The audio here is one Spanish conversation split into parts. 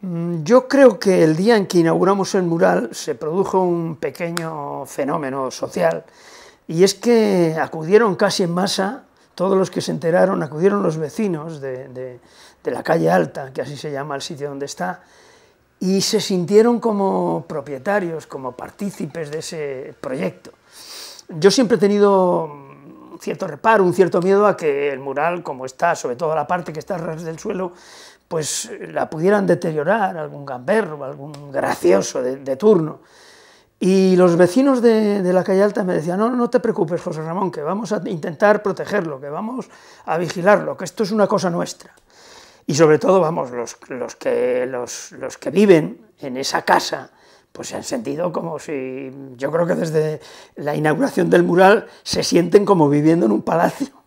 Mm, yo creo que el día en que inauguramos el mural se produjo un pequeño fenómeno social y es que acudieron casi en masa, todos los que se enteraron, acudieron los vecinos de, la calle Alta, que así se llama el sitio donde está, y se sintieron como propietarios, como partícipes de ese proyecto. Yo siempre he tenido cierto reparo, un cierto miedo a que el mural, como está, sobre todo la parte que está ras del suelo, pues eh, la pudieran deteriorar algún gamberro, algún gracioso de, turno. Y los vecinos de, la calle Alta me decían, no, no te preocupes, José Ramón, que vamos a intentar protegerlo, que vamos a vigilarlo, que esto es una cosa nuestra. Y sobre todo, vamos, los, que, los que viven en esa casa, pues se han sentido como si, yo creo que desde la inauguración del mural se sienten como viviendo en un palacio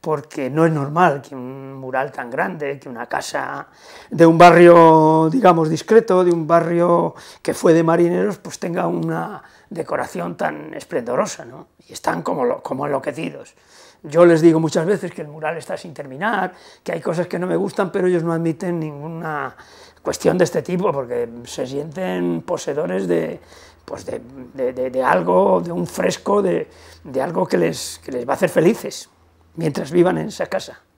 porque no es normal que un mural tan grande, que una casa de un barrio, digamos, discreto, de un barrio que fue de marineros, pues tenga una decoración tan esplendorosa, ¿no? Y están como, como enloquecidos. Yo les digo muchas veces que el mural está sin terminar, que hay cosas que no me gustan, pero ellos no admiten ninguna cuestión de este tipo, porque se sienten poseedores de, pues de, de, algo, de un fresco, de, algo que les, que les va a hacer felices mientras vivan en esa casa.